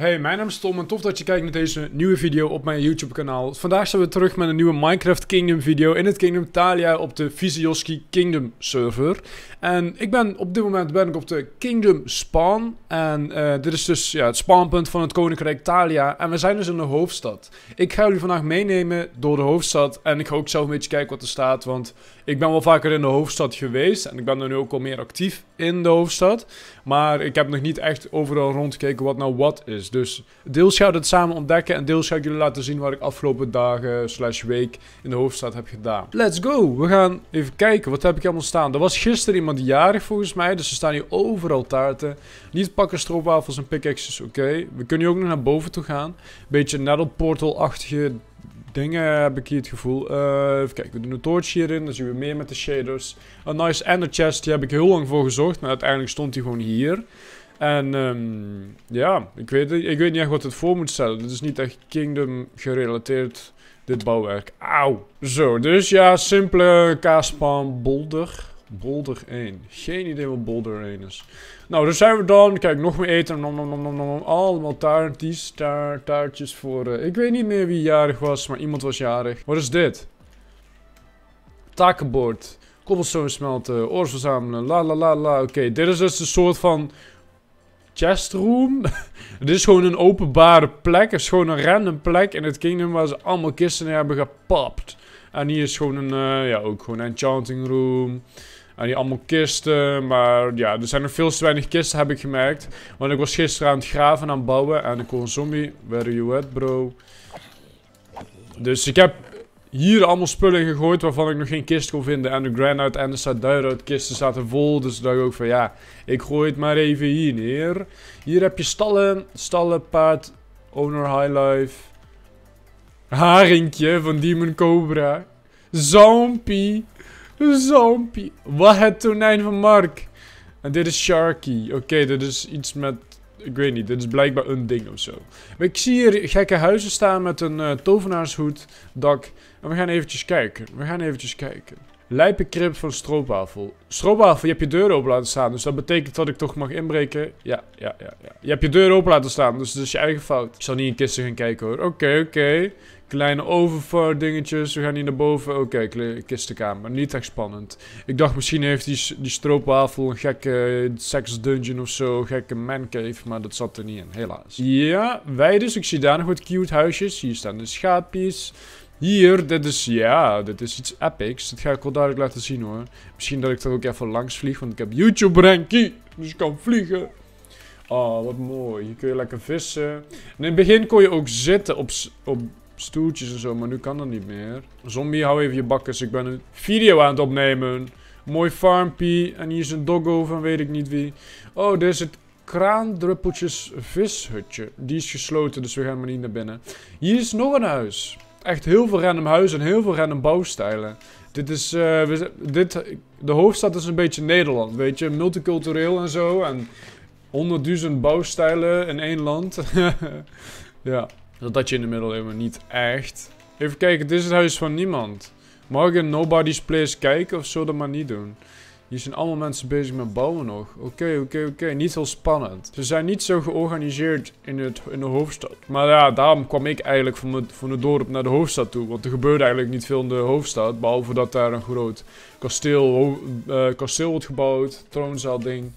Hey, mijn naam is Tom en tof dat je kijkt naar deze nieuwe video op mijn YouTube kanaal. Vandaag zijn we terug met een nieuwe Minecraft Kingdom video in het Kingdom Talia op de Visioski Kingdom server. En ik ben op dit moment ben ik op de Kingdom Spawn en eh, dit is dus ja, het spawnpunt van het Koninkrijk Talia en we zijn dus in de hoofdstad. Ik ga jullie vandaag meenemen door de hoofdstad en ik ga ook zelf een beetje kijken wat er staat, want ik ben wel vaker in de hoofdstad geweest en ik ben er nu ook al meer actief in de hoofdstad. Maar ik heb nog niet echt overal rondgekeken wat nou wat is. Dus deels ga ik het samen ontdekken en deels ga ik jullie laten zien wat ik afgelopen dagen slash week in de hoofdstad heb gedaan. Let's go! We gaan even kijken, wat heb ik allemaal staan? Er was gisteren iemand jarig volgens mij, dus er staan hier overal taarten. Niet pakken stroopwafels en pickaxes, oké. We kunnen hier ook nog naar boven toe gaan. Beetje nettle portal-achtige dingen, heb ik hier het gevoel. Uh, even kijken, we doen een torch hierin, dan zien we meer met de shaders. Een nice ender chest, die heb ik heel lang voor gezocht, maar uiteindelijk stond die gewoon hier. En ehm, ja, ik weet, ik weet niet echt wat het voor moet stellen. Dit is niet echt Kingdom gerelateerd, dit bouwwerk. Auw! Zo, dus ja, simpele kaaspan boulder Boulder 1. Geen idee wat Boulder 1 is. Nou, daar zijn we dan. Kijk, nog meer eten. Nom, Allemaal taartjes, taart, taartjes voor... Eh, ik weet niet meer wie jarig was, maar iemand was jarig. Wat is dit? Takenbord. Cobblestone smelten. Oors verzamelen. La la la la. Oké, dit is dus een soort van... Chestroom. Het is gewoon een openbare plek. Het is gewoon een random plek in het kingdom waar ze allemaal kisten hebben gepapt. En hier is gewoon een, eh, ja, ook gewoon een enchanting room. En die allemaal kisten. Maar ja, er zijn nog veel te weinig kisten, heb ik gemerkt. Want ik was gisteren aan het graven en aan het bouwen. En ik hoor een zombie. Where are you at, bro? Dus ik heb hier allemaal spullen gegooid waarvan ik nog geen kist kon vinden. En de granite en de saduirout kisten zaten vol. Dus dacht ook van ja, ik gooi het maar even hier neer. Hier heb je stallen. Stallen, paard, owner, high life. Haringje van Demon Cobra. Zompie zompie. Wat het tonijn van Mark. En dit is Sharky. Oké, dit is iets met... Ik weet niet, dit is blijkbaar een ding of zo. ik zie hier gekke huizen staan met een eh, tovenaarshoed, dak. En we gaan eventjes kijken. We gaan eventjes kijken. Lijpe van stroopwafel. Stroopwafel, je hebt je deur open laten staan. Dus dat betekent dat ik toch mag inbreken. Ja, ja, ja. ja. Je hebt je deur open laten staan. Dus dat is je eigen fout. Ik zal niet in kisten gaan kijken hoor. Oké, oké. Kleine overvloed dingetjes. We gaan hier naar boven. Oké, kistenkamer. Niet echt spannend. Ik dacht misschien heeft die, die stroopwafel een gekke eh, sex dungeon of zo. Gekke cave, Maar dat zat er niet in, helaas. Ja, wij dus. Ik zie daar nog wat cute huisjes. Hier staan de schaapjes. Hier, dit is, ja, dit is iets epics. Dat ga ik wel duidelijk laten zien hoor. Misschien dat ik er ook even langs vlieg, want ik heb YouTube Ranky, Dus ik kan vliegen. Oh, wat mooi. Hier kun je lekker vissen. in het begin kon je ook zitten op, op stoeltjes en zo, maar nu kan dat niet meer. Zombie, hou even je bakkes. Dus ik ben een video aan het opnemen. Mooi farmpie. En hier is een doggo van weet ik niet wie. Oh, dit is het kraandruppeltjes vishutje. Die is gesloten, dus we gaan maar niet naar binnen. Hier is nog een huis echt heel veel random huizen en heel veel random bouwstijlen. Dit is, uh, dit, de hoofdstad is een beetje Nederland, weet je, multicultureel en zo. En honderdduizend bouwstijlen in één land. ja, dat had je in de middel helemaal niet echt. Even kijken, dit is het huis van niemand. Morgen nobody's place kijken of zo dat maar niet doen. Hier zijn allemaal mensen bezig met bouwen nog. Oké, oké, oké. Niet heel spannend. Ze zijn niet zo georganiseerd in, het, in de hoofdstad. Maar ja, daarom kwam ik eigenlijk van, van het dorp naar de hoofdstad toe. Want er gebeurde eigenlijk niet veel in de hoofdstad. Behalve dat daar een groot kasteel, eh, kasteel wordt gebouwd. Troonzaal ding.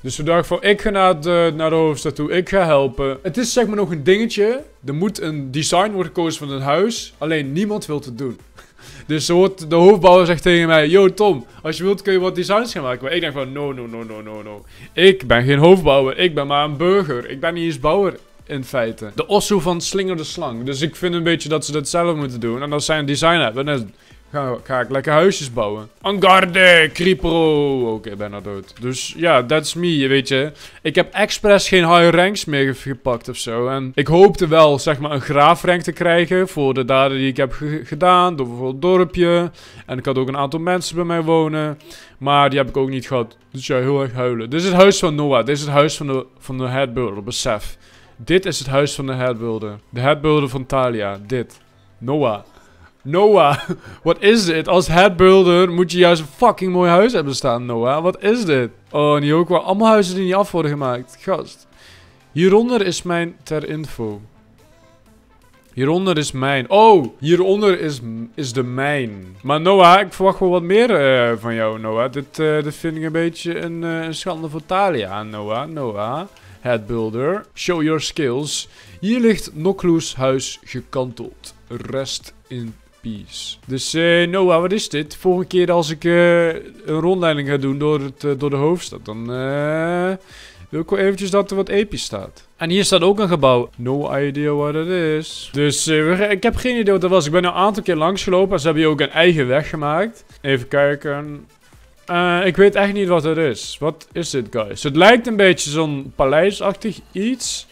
Dus we dachten van, ik ga naar de, naar de hoofdstad toe, ik ga helpen. Het is zeg maar nog een dingetje. Er moet een design worden gekozen van een huis. Alleen niemand wil het doen. Dus de hoofdbouwer zegt tegen mij, yo Tom, als je wilt kun je wat designs gaan maken. Maar ik denk van, no, no, no, no, no, no. Ik ben geen hoofdbouwer, ik ben maar een burger. Ik ben niet eens bouwer in feite. De osso van Slinger de Slang. Dus ik vind een beetje dat ze dat zelf moeten doen. En als zij een design hebben, dan ga, ik lekker huisjes bouwen. Angarde, Creepero. Oké, okay, bijna dood. Dus ja, that's me, weet je. Ik heb expres geen high ranks meer gepakt of zo. En ik hoopte wel, zeg maar, een graafrank te krijgen voor de daden die ik heb gedaan. Door bijvoorbeeld dorpje. En ik had ook een aantal mensen bij mij wonen. Maar die heb ik ook niet gehad. Dus ja, heel erg huilen. Dit is het huis van Noah. Dit is het huis van de, van de headbuilder, besef. Dit is het huis van de headbuilder. De headbuilder van Talia. Dit. Noah. Noah, wat is dit? Als headbuilder moet je juist een fucking mooi huis hebben staan, Noah. Wat is dit? Oh, niet ook wel. Allemaal huizen die niet af worden gemaakt. Gast. Hieronder is mijn ter info. Hieronder is mijn. Oh, hieronder is, is de mijn. Maar Noah, ik verwacht wel wat meer eh, van jou, Noah. Dit, eh, dit vind ik een beetje een, eh, schande voor Talia, Noah. Noah, headbuilder. Show your skills. Hier ligt Nokloes huis gekanteld. Rest in dus eh, Noah, wat is dit? Volgende keer als ik eh, een rondleiding ga doen door, het, eh, door de hoofdstad, dan wil ik wel eventjes dat er wat episch staat. En hier staat ook een gebouw. No idea what it is. Dus ik heb geen idee wat dat was. Ik ben een aantal keer langsgelopen en ze hebben hier ook een eigen weg gemaakt. Even kijken. ik weet echt niet wat het is. Wat is dit, guys? Het lijkt een beetje zo'n paleisachtig iets.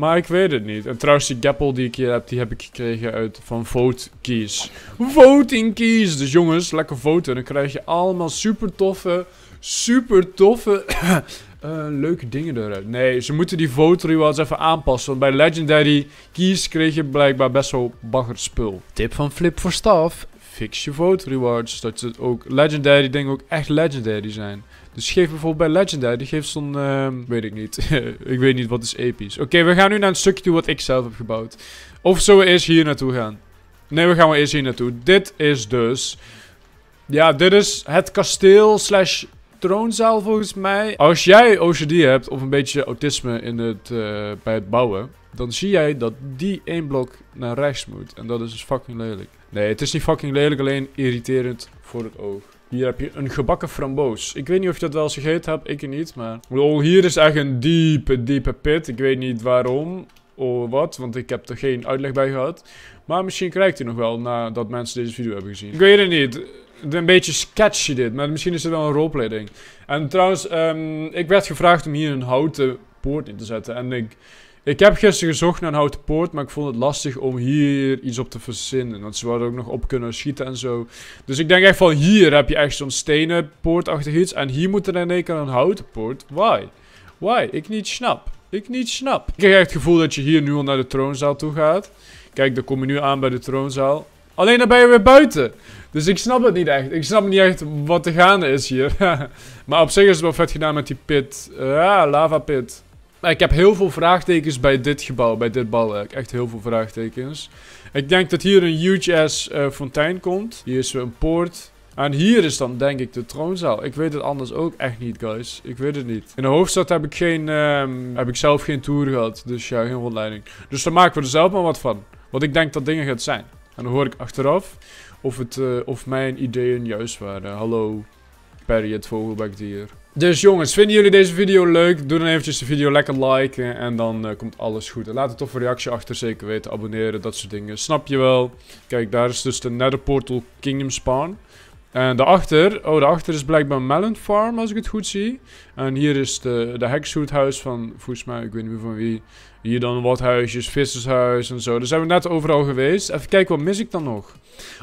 Maar ik weet het niet. En trouwens, die gappel die ik hier heb, die heb ik gekregen uit van Vote Keys. Voting Keys! Dus jongens, lekker voten. Dan krijg je allemaal super toffe, super toffe, eh, leuke dingen eruit. Nee, ze moeten die vote eens even aanpassen. Want bij Legendary Keys kreeg je blijkbaar best wel spul. Tip van Flip voor Staff fix je vote rewards. Dat ze ook legendary dingen ook echt legendary zijn. Dus geef bijvoorbeeld bij legendary, geef zo'n, uh, weet ik niet. ik weet niet wat is episch. Oké, we gaan nu naar een stukje toe wat ik zelf heb gebouwd. Of zullen we eerst hier naartoe gaan? Nee, we gaan wel eerst hier naartoe. Dit is dus... Ja, dit is het kasteel slash troonzaal volgens mij. Als jij OCD hebt of een beetje autisme in het, eh, bij het bouwen, dan zie jij dat die één blok naar rechts moet. En dat is dus fucking lelijk. Nee, het is niet fucking lelijk, alleen irriterend voor het oog. Hier heb je een gebakken framboos. Ik weet niet of je dat wel eens gegeten hebt, ik niet, maar... Lol, hier is echt een diepe, diepe pit. Ik weet niet waarom of wat, want ik heb er geen uitleg bij gehad. Maar misschien krijgt hij nog wel nadat mensen deze video hebben gezien. Ik weet het niet een beetje sketchy dit, maar misschien is het wel een roleplay ding. En trouwens, ehm, ik werd gevraagd om hier een houten poort in te zetten. En ik, ik heb gisteren gezocht naar een houten poort, maar ik vond het lastig om hier iets op te verzinnen. Want ze zouden ook nog op kunnen schieten en zo. Dus ik denk echt van, hier heb je echt zo'n stenen poortachtig iets. En hier moet er in één keer een houten poort. Why? Why? Ik niet snap. Ik niet snap. Ik heb echt het gevoel dat je hier nu al naar de troonzaal toe gaat. Kijk, dan kom je nu aan bij de troonzaal. Alleen dan ben je weer buiten. Dus ik snap het niet echt. Ik snap niet echt wat te gaande is hier. maar op zich is het wel vet gedaan met die pit. Ja, lava pit. ik heb heel veel vraagtekens bij dit gebouw, bij dit balwerk. Echt heel veel vraagtekens. Ik denk dat hier een huge ass eh, fontein komt. Hier is een poort. En hier is dan denk ik de troonzaal. Ik weet het anders ook echt niet, guys. Ik weet het niet. In de hoofdstad heb ik, geen, ehm, heb ik zelf geen tour gehad. Dus ja, geen rondleiding. Dus daar maken we er zelf maar wat van. Want ik denk dat dingen gaat zijn. En dan hoor ik achteraf of, het, eh, of mijn ideeën juist waren. Hallo, Perry het vogelbekdier. Dus jongens, vinden jullie deze video leuk? Doe dan eventjes de video lekker liken en dan eh, komt alles goed. En laat een toffe reactie achter, zeker weten, abonneren, dat soort dingen. Snap je wel? Kijk, daar is dus de Nether Portal Kingdom Spawn. En eh, daarachter, oh, daarachter is blijkbaar Melon Farm, als ik het goed zie. En hier is de, de heksoethuis van, volgens mij, ik weet niet meer van wie. Hier dan wat huisjes, vissershuis en zo. Daar zijn we net overal geweest. Even kijken, wat mis ik dan nog?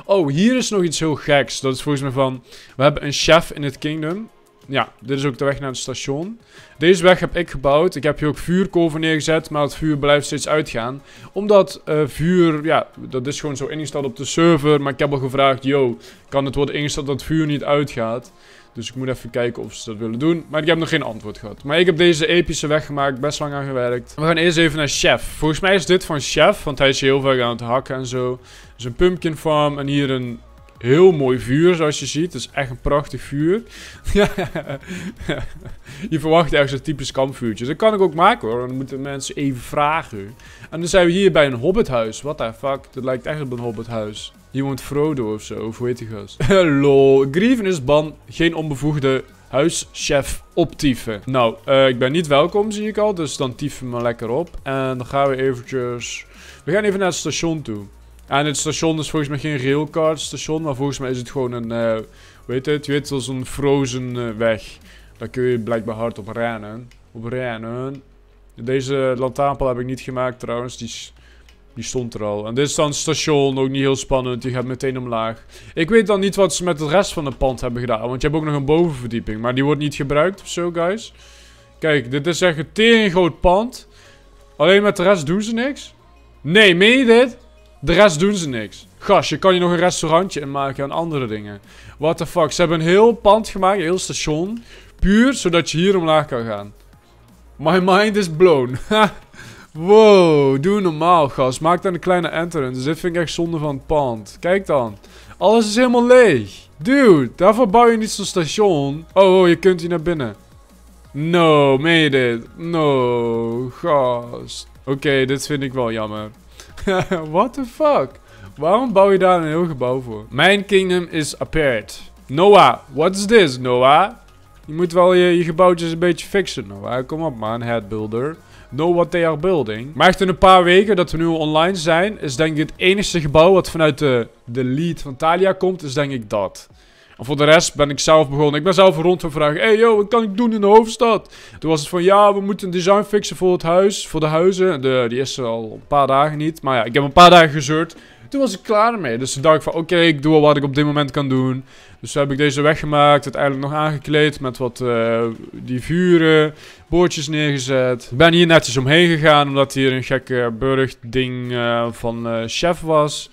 Oh, hier is nog iets heel geks. Dat is volgens mij van, we hebben een chef in het kingdom. Ja, dit is ook de weg naar het station. Deze weg heb ik gebouwd. Ik heb hier ook vuurkolven neergezet, maar het vuur blijft steeds uitgaan. Omdat eh, vuur, ja, dat is gewoon zo ingesteld op de server. Maar ik heb al gevraagd, yo, kan het worden ingesteld dat het vuur niet uitgaat? Dus ik moet even kijken of ze dat willen doen. Maar ik heb nog geen antwoord gehad. Maar ik heb deze epische weg gemaakt. Best lang aan gewerkt. We gaan eerst even naar Chef. Volgens mij is dit van Chef. Want hij is heel veel aan het hakken en zo. Dus een pumpkin farm. En hier een Heel mooi vuur, zoals je ziet. Het is echt een prachtig vuur. je verwacht eigenlijk zo'n typisch kampvuurtje. Dat kan ik ook maken hoor. Dan moeten mensen even vragen. En dan zijn we hier bij een hobbithuis. What the fuck? Dat lijkt echt op een hobbithuis. Hier woont Frodo of zo. Of hoe heet die gast? Grieven is ban. Geen onbevoegde huischef optieven. Nou, eh, ik ben niet welkom, zie ik al. Dus dan we me lekker op. En dan gaan we eventjes... We gaan even naar het station toe. En het station is volgens mij geen railcard station, maar volgens mij is het gewoon een, uh, eh, weet het, je weet zo'n frozen eh, weg. Daar kun je blijkbaar hard op rennen. Op rennen. Deze lantaarnpaal heb ik niet gemaakt trouwens, die, stond er al. En dit is dan het station, ook niet heel spannend, die gaat meteen omlaag. Ik weet dan niet wat ze met de rest van het pand hebben gedaan, want je hebt ook nog een bovenverdieping. Maar die wordt niet gebruikt of zo, guys. Kijk, dit is echt een tering groot pand. Alleen met de rest doen ze niks. Nee, meen je dit? De rest doen ze niks. Gas, je kan hier nog een restaurantje in maken en andere dingen. What the fuck. Ze hebben een heel pand gemaakt, een heel station. Puur zodat je hier omlaag kan gaan. My mind is blown. wow, doe normaal, gas. Maak dan een kleine entrance. Dit vind ik echt zonde van het pand. Kijk dan. Alles is helemaal leeg. Dude, daarvoor bouw je niet zo'n station. Oh, oh je kunt hier naar binnen. No, made it. No, gast. Oké, dit vind ik wel jammer. What the fuck? Waarom bouw je daar een heel gebouw voor? Mijn kingdom is appeared. Noah, what's is this, Noah? Je moet wel je, je gebouwtjes een beetje fixen, Noah. Kom op, man, head builder know what they are building. Maar echt in een paar weken dat we nu online zijn, is denk ik het enige gebouw wat vanuit de, de lead van Talia komt, is denk ik dat. En voor de rest ben ik zelf begonnen. Ik ben zelf rond vragen. Hey yo, wat kan ik doen in de hoofdstad? Toen was het van ja, we moeten een design fixen voor het huis. Voor de huizen. De, die is er al een paar dagen niet. Maar ja, ik heb een paar dagen gezeurd. Toen was ik klaar mee. Dus toen dacht ik van oké, ik doe al wat ik op dit moment kan doen. Dus toen heb ik deze weggemaakt. Uiteindelijk nog aangekleed met wat uh, die vuren. Boordjes neergezet. Ik ben hier netjes omheen gegaan. Omdat hier een gekke burgding uh, eh, van eh, chef was.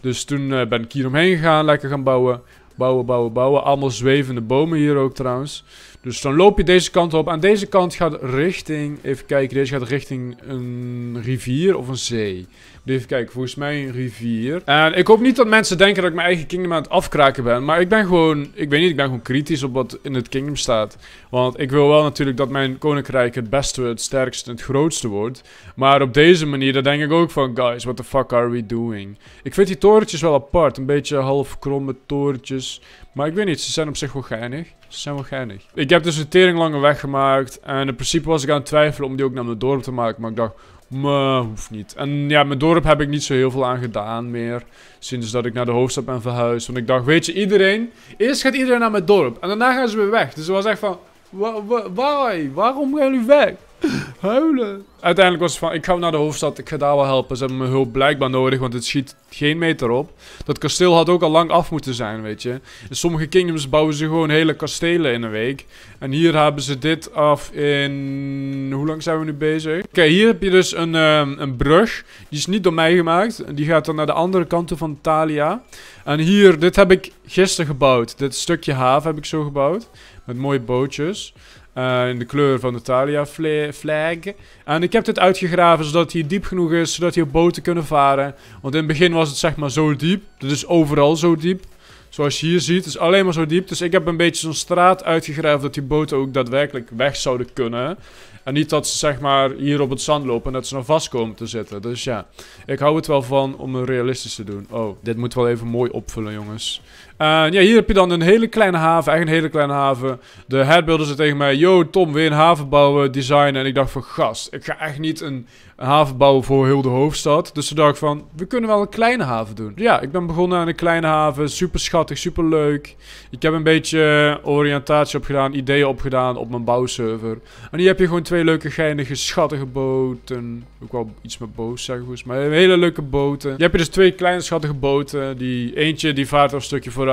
Dus toen ben ik hier omheen gegaan. Lekker gaan bouwen. Bouwen, bouwen, bouwen. Allemaal zwevende bomen hier ook trouwens. Dus dan loop je deze kant op. Aan deze kant gaat richting... Even kijken, deze gaat richting een rivier of een zee. Even kijken, volgens mij een rivier. En ik hoop niet dat mensen denken dat ik mijn eigen kingdom aan het afkraken ben. Maar ik ben gewoon, ik weet niet, ik ben gewoon kritisch op wat in het kingdom staat. Want ik wil wel natuurlijk dat mijn koninkrijk het beste, het sterkste, het grootste wordt. Maar op deze manier, dan denk ik ook van, guys, what the fuck are we doing? Ik vind die torentjes wel apart. Een beetje half kromme torentjes. Maar ik weet niet, ze zijn op zich wel geinig. Ze zijn wel geinig. Ik heb dus een tering lange weg gemaakt. En in principe was ik aan het twijfelen om die ook naar mijn dorp te maken. Maar ik dacht, maar hoeft niet. En ja, mijn dorp heb ik niet zo heel veel aan gedaan meer. Sinds dat ik naar de hoofdstad ben verhuisd. Want ik dacht, weet je, iedereen... Eerst gaat iedereen naar mijn dorp. En daarna gaan ze weer weg. Dus het was echt van... Wa why? Waarom gaan jullie weg? Huilen. Uiteindelijk was het van, ik ga naar de hoofdstad, ik ga daar wel helpen. Ze hebben me hulp blijkbaar nodig, want het schiet geen meter op. Dat kasteel had ook al lang af moeten zijn, weet je. In sommige kingdoms bouwen ze gewoon hele kastelen in een week. En hier hebben ze dit af in... Hoe lang zijn we nu bezig? Oké, hier heb je dus een, ehm, een brug. Die is niet door mij gemaakt. Die gaat dan naar de andere kant van Thalia. En hier, dit heb ik gisteren gebouwd. Dit stukje haven heb ik zo gebouwd. Met mooie bootjes. Eh, in de kleur van de Thalia flag. En ik heb dit uitgegraven zodat hij diep genoeg is, zodat hij boten kunnen varen. Want in het begin was het zeg maar zo diep. Dit is overal zo diep. Zoals je hier ziet, het is alleen maar zo diep. Dus ik heb een beetje zo'n straat uitgegraven dat die boten ook daadwerkelijk weg zouden kunnen. En niet dat ze zeg maar hier op het zand lopen en dat ze nou vast komen te zitten. Dus ja, ik hou het wel van om het realistisch te doen. Oh, dit moet wel even mooi opvullen jongens ja, hier heb je dan een hele kleine haven. Echt een hele kleine haven. De headbuilder zei tegen mij... Yo, Tom, weer een haven bouwen, designen? En ik dacht van... Gast, ik ga echt niet een, haven bouwen voor heel de hoofdstad. Dus toen dacht ik van... We kunnen wel een kleine haven doen. Ja, ik ben begonnen aan een kleine haven. Super schattig, super leuk. Ik heb een beetje eh, oriëntatie opgedaan. Ideeën opgedaan op mijn bouwserver. En hier heb je gewoon twee leuke, geinige, schattige boten. Ook wel iets met boos zeggen Maar maar Hele leuke boten. Je hebt dus twee kleine, schattige boten. Die, eentje die vaart een stukje voor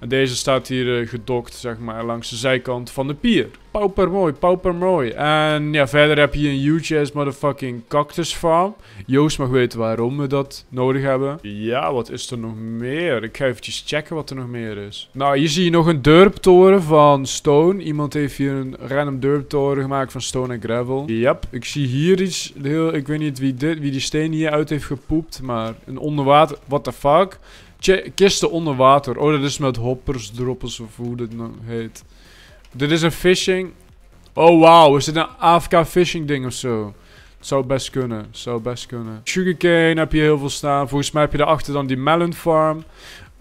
en deze staat hier eh, gedokt, zeg maar, langs de zijkant van de pier. Pauper mooi, pauper mooi. En ja, verder heb je een huge ass motherfucking cactus farm. Joost mag weten waarom we dat nodig hebben. Ja, wat is er nog meer? Ik ga eventjes checken wat er nog meer is. Nou, hier zie je nog een Durptoren van stone. Iemand heeft hier een random durptoren gemaakt van stone en gravel. Yep, ik zie hier iets heel... Ik weet niet wie, dit, wie die steen hier uit heeft gepoept, maar een onderwater... What the fuck? kisten onder water. Oh, dat is met hoppers, droppels of hoe dit heet. Dit is een fishing. Oh, wauw. Is dit een AFK fishing ding of zo? Zou best kunnen. Zou best kunnen. Sugarcane heb je heel veel staan. Volgens mij heb je daarachter dan die melon farm.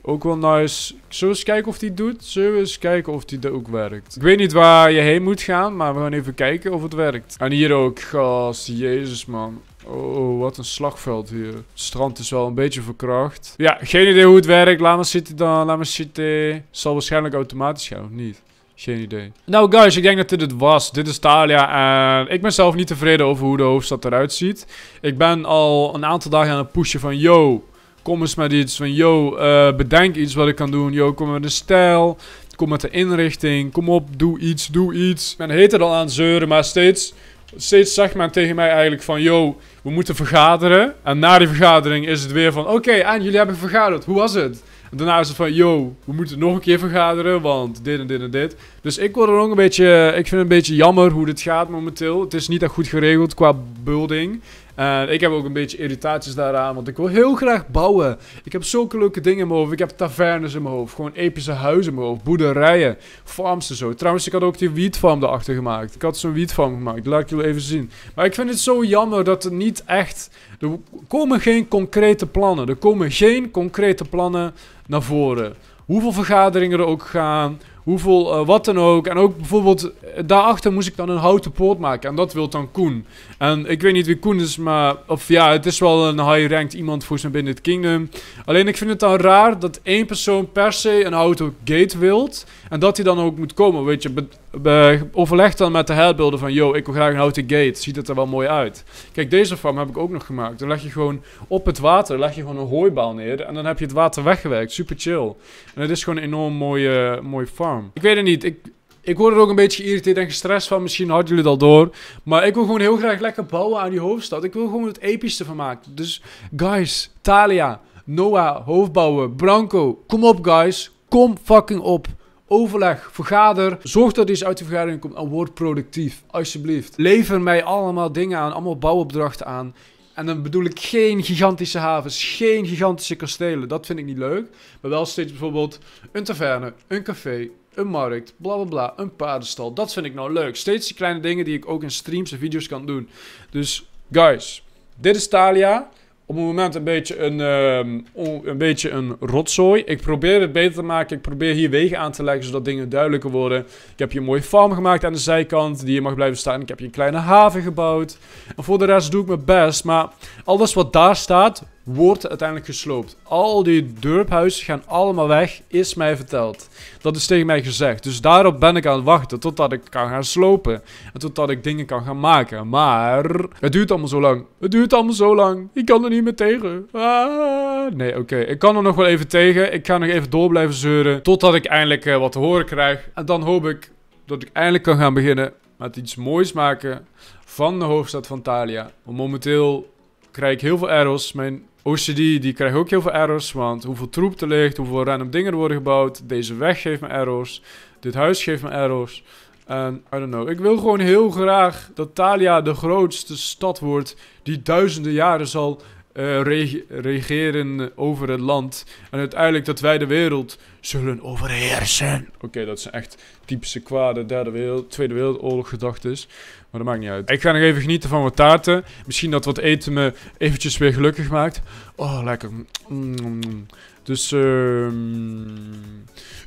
Ook wel nice. Zullen we eens kijken of die doet? Zullen we eens kijken of die ook werkt? Ik weet niet waar je heen moet gaan, maar we gaan even kijken of het werkt. En hier ook, gast. Jezus, man. Oh, wat een slagveld hier. Het strand is wel een beetje verkracht. Ja, geen idee hoe het werkt. Laat maar zitten dan. Laat maar zitten. Zal waarschijnlijk automatisch gaan, of niet? Geen idee. Nou guys, ik denk dat dit het was. Dit is Thalia. en ik ben zelf niet tevreden over hoe de hoofdstad eruit ziet. Ik ben al een aantal dagen aan het pushen van... Yo, kom eens met iets. Van yo, eh, bedenk iets wat ik kan doen. Yo, kom met een stijl. Kom met de inrichting. Kom op, doe iets, doe iets. Men heet er al aan zeuren, maar steeds steeds zegt men tegen mij eigenlijk van... Yo, we moeten vergaderen. En na die vergadering is het weer van... Oké, en jullie hebben vergaderd. Hoe was het? En daarna is het van... Yo, we moeten nog een keer vergaderen. Want dit en dit en dit. Dus ik word er ook een beetje... Ik vind het een beetje jammer hoe dit gaat momenteel. Het is niet echt goed geregeld qua building. En ik heb ook een beetje irritaties daaraan, want ik wil heel graag bouwen. Ik heb zulke leuke dingen in mijn hoofd. Ik heb tavernes in mijn hoofd, gewoon epische huizen in mijn hoofd, boerderijen, farms en zo. Trouwens, ik had ook die wietfarm erachter gemaakt. Ik had zo'n wietfarm gemaakt, laat ik jullie even zien. Maar ik vind het zo jammer dat er niet echt... Er komen geen concrete plannen. Er komen geen concrete plannen naar voren. Hoeveel vergaderingen er ook gaan, hoeveel, eh, wat dan ook. En ook bijvoorbeeld, eh, daarachter moest ik dan een houten poort maken. En dat wil dan Koen. En ik weet niet wie Koen is, maar... Of ja, het is wel een high-ranked iemand voor zijn binnen het kingdom. Alleen ik vind het dan raar dat één persoon per se een houten gate wilt. En dat hij dan ook moet komen, weet je. Be, overleg dan met de headbuilder van... Yo, ik wil graag een houten gate. Ziet het er wel mooi uit? Kijk, deze farm heb ik ook nog gemaakt. Dan leg je gewoon op het water, leg je gewoon een hooibaal neer. En dan heb je het water weggewerkt. Super chill. En het is gewoon een enorm mooie, mooie farm. Ik weet het niet. Ik, ik word er ook een beetje geïrriteerd en gestrest van. Misschien hadden jullie dat door. Maar ik wil gewoon heel graag lekker bouwen aan die hoofdstad. Ik wil gewoon het epischste van maken. Dus guys, Talia, Noah, hoofdbouwer, Branco. Kom op guys. Kom fucking op. Overleg, vergader. Zorg dat iets uit de vergadering komt en word productief. Alsjeblieft. Lever mij allemaal dingen aan, allemaal bouwopdrachten aan. En dan bedoel ik geen gigantische havens, geen gigantische kastelen. Dat vind ik niet leuk. Maar wel steeds bijvoorbeeld een taverne, een café, een markt, bla bla bla, een paardenstal. Dat vind ik nou leuk. Steeds die kleine dingen die ik ook in streams en video's kan doen. Dus guys, dit is Talia. Op het moment een beetje een, ehm, een beetje een rotzooi. Ik probeer het beter te maken. Ik probeer hier wegen aan te leggen, zodat dingen duidelijker worden. Ik heb hier een mooie farm gemaakt aan de zijkant, die je mag blijven staan. Ik heb hier een kleine haven gebouwd. En voor de rest doe ik mijn best. Maar alles wat daar staat, wordt uiteindelijk gesloopt. Al die durphuizen gaan allemaal weg, is mij verteld. Dat is tegen mij gezegd. Dus daarop ben ik aan het wachten totdat ik kan gaan slopen. En totdat ik dingen kan gaan maken. Maar het duurt allemaal zo lang. Het duurt allemaal zo lang. Ik kan er niet meer tegen. Ah, nee, oké. Ik kan er nog wel even tegen. Ik ga nog even door blijven zeuren. Totdat ik eindelijk eh, wat te horen krijg. En dan hoop ik dat ik eindelijk kan gaan beginnen met iets moois maken van de hoofdstad van Thalia. Want momenteel krijg ik heel veel errors. Mijn OCD die krijgt ook heel veel errors, want hoeveel troep er ligt, hoeveel random dingen er worden gebouwd. Deze weg geeft me errors, dit huis geeft me errors. En I don't know. Ik wil gewoon heel graag dat Talia de grootste stad wordt die duizenden jaren zal eh, regeren over het land. En uiteindelijk dat wij de wereld zullen overheersen. Oké, dat zijn echt typische kwade derde wereld, Tweede Wereldoorlog is, Maar dat maakt niet uit. Ik ga nog even genieten van wat taarten. Misschien dat wat eten me eventjes weer gelukkig maakt. Oh, lekker. Mm, mm, mm. Dus, ehm,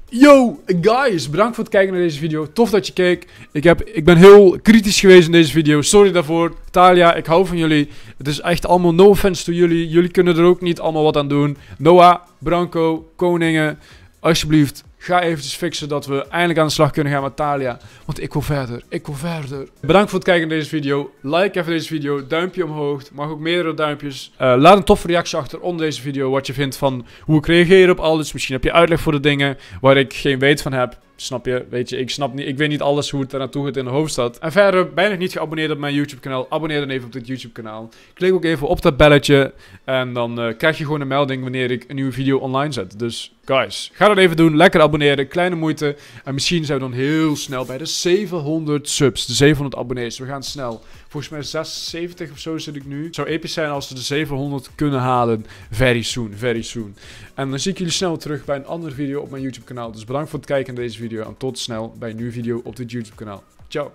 yo guys, bedankt voor het kijken naar deze video. Tof dat je keek. Ik, heb, ik ben heel kritisch geweest in deze video. Sorry daarvoor. Talia, ik hou van jullie. Het is echt allemaal no offense to jullie. Jullie kunnen er ook niet allemaal wat aan doen. Noah, Branco, Koningen, alsjeblieft. Ga eventjes fixen dat we eindelijk aan de slag kunnen gaan met Talia. Want ik wil verder, ik wil verder. Bedankt voor het kijken naar deze video. Like even deze video, duimpje omhoog. Mag ook meerdere duimpjes. Eh, laat een toffe reactie achter onder deze video. Wat je vindt van hoe ik reageer op alles. Misschien heb je uitleg voor de dingen waar ik geen weet van heb. Snap je? Weet je, ik snap niet. Ik weet niet alles hoe het er naartoe gaat in de hoofdstad. En verder, ben je nog niet geabonneerd op mijn YouTube-kanaal? Abonneer dan even op dit YouTube-kanaal. Klik ook even op dat belletje. En dan eh, krijg je gewoon een melding wanneer ik een nieuwe video online zet. Dus guys, ga dat even doen. Lekker abonneren. Kleine moeite. En misschien zijn we dan heel snel bij de 700 subs. De 700 abonnees. We gaan snel. Volgens mij 76 of zo zit ik nu. zou episch zijn als we de 700 kunnen halen. Very soon, very soon. En dan zie ik jullie snel terug bij een andere video op mijn YouTube-kanaal. Dus bedankt voor het kijken naar deze video video en tot snel bij een nieuwe video op dit YouTube kanaal. Ciao!